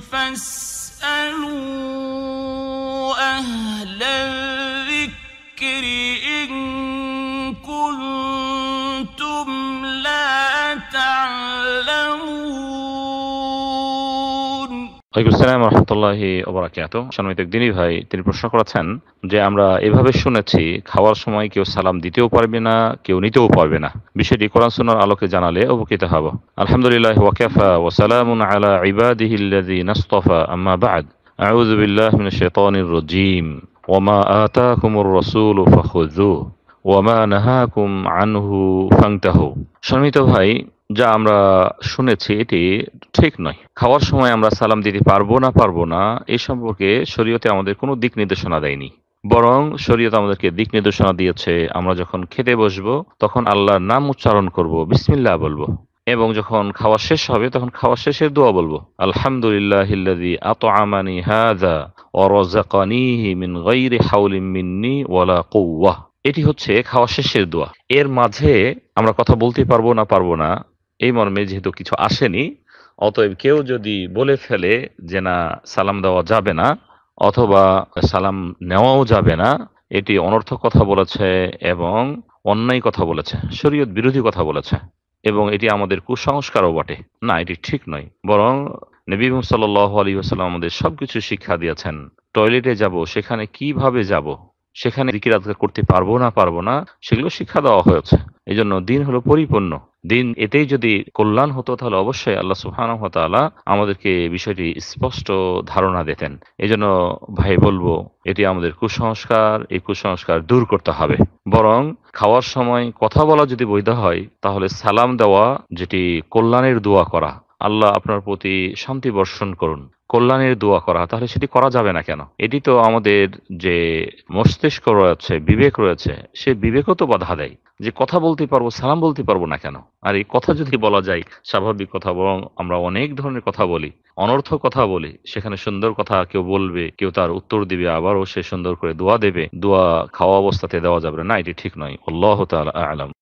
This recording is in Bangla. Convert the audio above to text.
فاسألوا أهل الذكر ওয়ালাইকুম আসসালাম রহমতুল্লাহি ওবরাকাত সম্মানিত দিনী ভাই তিনি প্রশ্ন করেছেন যে আমরা এভাবে শুনেছি খাওয়ার সময় কেউ সালাম দিতেও পারবে না কেউ নিতেও পারবে না বিষয়টি কোরআন সুনার আলোকে জানালে উপকৃত হব আলহামদুলিল্লাহ ওয়াকাফা ওসালাম আলা ইবাদিহিল্লাযী নাসতাফা আম্মা বাদ আউযু বিল্লাহি মিনাশ শাইতানির রাজীম ওয়ামা আতাকুমুর রাসূলু ফাখুযুহু ওয়ামা নাহাকুম আনহু ফান্তাহু সম্মানিত ভাই যা আমরা শুনেছি এটি ঠিক নয় খাওয়ার সময় আমরা সালাম দিতে পারবো না পারবো না এ সম্পর্কে শরীয়তে আমাদের কোনো দিক নির্দেশনা দেয়নি বরং শরীয়ত আমাদেরকে দিক নির্দেশনা দিয়েছে আমরা যখন খেতে বসবো তখন আল্লাহর নাম উচ্চারণ করব বিসমিল্লাহ বলবো এবং যখন খাওয়া শেষ হবে তখন খাওয়া শেষের দোয়া বলবো আলহামদুলিল্লাহ আত আমানি হাদা অরজাকানিহি মিন গাইরি হাউলিম মিন্নি ওয়ালা কৌয়া এটি হচ্ছে খাওয়া শেষের দোয়া এর মাঝে আমরা কথা বলতে পারবো না পারবো না এই মর্মে যেহেতু কিছু আসেনি অতএব কেউ যদি বলে ফেলে যে না সালাম দেওয়া যাবে না অথবা সালাম নেওয়াও যাবে না এটি অনর্থক কথা বলেছে এবং অন্যায় কথা বলেছে শরীয়ত বিরোধী কথা বলেছে এবং এটি আমাদের কুসংস্কারও বটে না এটি ঠিক নয় বরং নবী সাল্লাহ আলী আসাল্লাম আমাদের সবকিছু শিক্ষা দিয়েছেন টয়লেটে যাব সেখানে কিভাবে যাব সেখানে জিকির আজগার করতে পারবো না পারবো না সেগুলো শিক্ষা দেওয়া হয়েছে এই জন্য দিন হলো পরিপূর্ণ দিন এতেই যদি কল্যাণ হতো তাহলে অবশ্যই আল্লাহ সুহানহতালা আমাদেরকে বিষয়টি স্পষ্ট ধারণা দিতেন এই জন্য ভাই বলবো এটি আমাদের কুসংস্কার এই কুসংস্কার দূর করতে হবে বরং খাওয়ার সময় কথা বলা যদি বৈধ হয় তাহলে সালাম দেওয়া যেটি কল্যাণের দোয়া করা আল্লাহ আপনার প্রতি শান্তি বর্ষণ করুন কল্যাণের দোয়া করা তাহলে সেটি করা যাবে না কেন এটি তো আমাদের যে মস্তিষ্ক রয়েছে বিবেক রয়েছে সে বিবেকও তো বাধা দেয় যে কথা বলতে পারবো সালাম বলতে পারবো না কেন আর এই কথা যদি বলা যায় স্বাভাবিক কথা বরং আমরা অনেক ধরনের কথা বলি অনর্থ কথা বলি সেখানে সুন্দর কথা কেউ বলবে কেউ তার উত্তর দিবে আবারও সে সুন্দর করে দোয়া দেবে দোয়া খাওয়া অবস্থাতে দেওয়া যাবে না এটি ঠিক নয় আল্লাহ তাল আলম